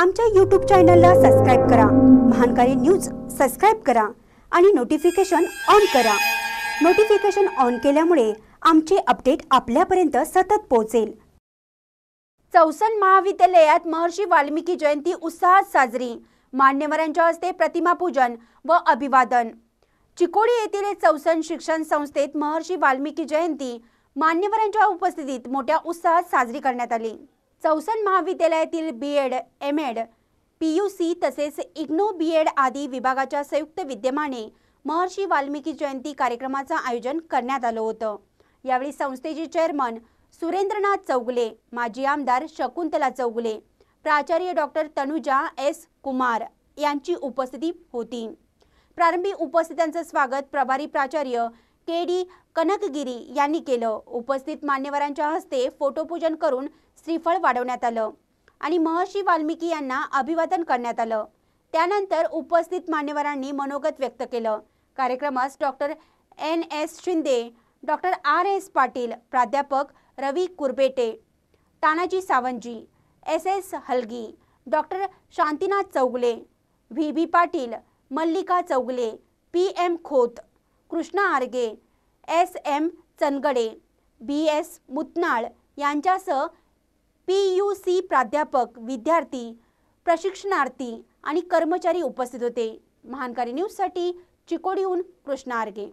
आमच्या यूट्यूब चॅनलला सबस्क्राईब करा महानकारी न्यूज सबस्क्राईब करा आणि नोटिफिकेशन ऑन करा नोटिफिकेशन ऑन केल्यामुळे आमचे अपडेट आपल्यापर्यंत सतत पोहोचेल चौसन महाविद्यालयात महर्षी वाल्मिकी जयंती उत्साहात साजरी मान्यवरांच्या हस्ते प्रतिमापूजन व अभिवादन चिकोडी येथील चौसन शिक्षण संस्थेत महर्षी वाल्मिकी जयंती मान्यवरांच्या उपस्थितीत मोठ्या उत्साहात साजरी करण्यात आली चौसन महाविद्यालयातील B Ed M Ed P U C तसेच इग्नो बी एड आदी विभागाच्या संयुक्त विद्यमाने महर्षी वाल्मिकी जयंती कार्यक्रमाचं आयोजन करण्यात आलं होतं यावेळी संस्थेचे चेअरमन सुरेंद्रनाथ चौगले माजी आमदार शकुंतला चौगले प्राचार्य डॉक्टर तनुजा एस कुमार यांची उपस्थिती होती प्रारंभी उपस्थितांचं स्वागत प्रभारी प्राचार्य के डी कनकगिरी यांनी केलं उपस्थित मान्यवरांच्या हस्ते फोटोपूजन करून श्रीफळ वाढवण्यात आलं आणि महर्षी वाल्मिकी यांना अभिवादन करण्यात आलं त्यानंतर उपस्थित मान्यवरांनी मनोगत व्यक्त केलं कार्यक्रमास doctor N S Shinde doctor R S Patil प्राध्यापक रवी कुरबेटे तानाजी सावंतजी S S Halgi doctor Shantinath Chougale V B Patil Mallika Chougale P M Khot Krishna Arge S M Changade B S Mutnal यांच्यासह पी यू सी प्राध्यापक विद्यार्थी प्रशिक्षणार्थी आणि कर्मचारी उपस्थित होते महानकारी न्यूजसाठी चिकोडीहून कृष्णा आर्गे